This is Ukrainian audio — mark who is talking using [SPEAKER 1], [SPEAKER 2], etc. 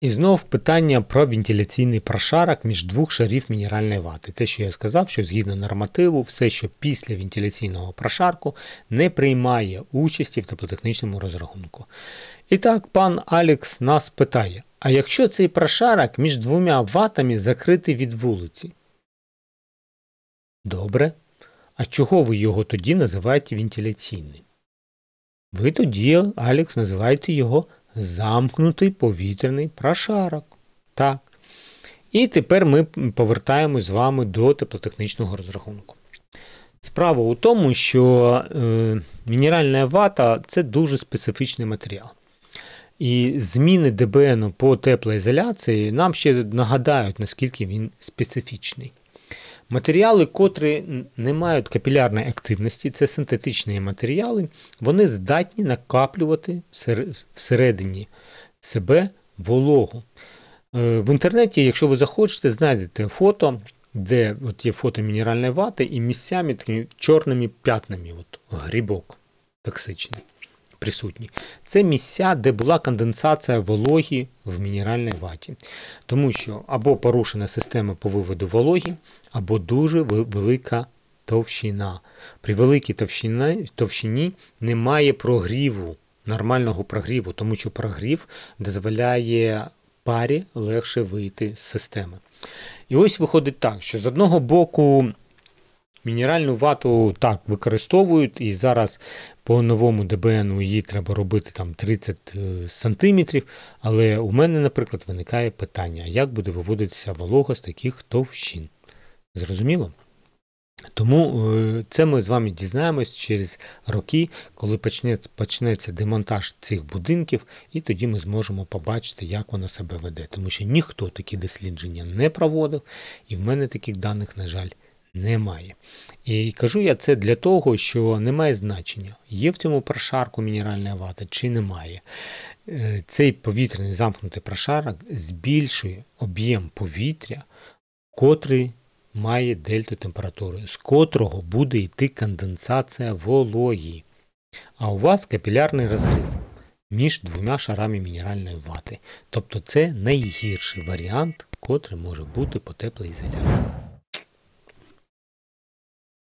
[SPEAKER 1] І знов питання про вентиляційний прошарок між двох шарів мінеральної вати. Те, що я сказав, що згідно нормативу, все, що після вентиляційного прошарку, не приймає участі в теплотехнічному розрахунку. І так, пан Алекс нас питає: а якщо цей прошарок між двома ватами закритий від вулиці? Добре. А чого ви його тоді називаєте вентиляційним? Ви тоді, Алекс, називаєте його замкнутий повітряний прошарок. Так. І тепер ми повертаємось з вами до теплотехнічного розрахунку. Справа у тому, що е, мінеральна вата це дуже специфічний матеріал. І зміни ДБН по теплоізоляції нам ще нагадають, наскільки він специфічний. Матеріали, котрі не мають капілярної активності, це синтетичні матеріали, вони здатні накаплювати всередині себе вологу. Е, в інтернеті, якщо ви захочете, знайдете фото, де от є фото мінеральної вати і місцями такими чорними п'ятнами от, грибок токсичний присутні. Це місця, де була конденсація вологі в мінеральній ваті, тому що або порушена система по виводу вологі, або дуже велика товщина. При великій товщині, товщині немає прогріву, нормального прогріву, тому що прогрів дозволяє парі легше вийти з системи. І ось виходить так, що з одного боку Мінеральну вату так використовують, і зараз по новому ДБН її треба робити там 30 е, сантиметрів. Але у мене, наприклад, виникає питання, як буде виводитися волога з таких товщин. Зрозуміло? Тому е, це ми з вами дізнаємось через роки, коли почнеться демонтаж цих будинків, і тоді ми зможемо побачити, як воно себе веде. Тому що ніхто такі дослідження не проводив, і в мене таких даних, на жаль, немає немає. І кажу я це для того, що немає значення, є в цьому прошарку мінеральна вата чи немає. Е, цей повітряний замкнутий прошарок збільшує об'єм повітря, котрий має дельту температури, з котрого буде йти конденсація вологі. А у вас капілярний розрив між двома шарами мінеральної вати. Тобто це найгірший варіант, котрий може бути по теплоізоляції.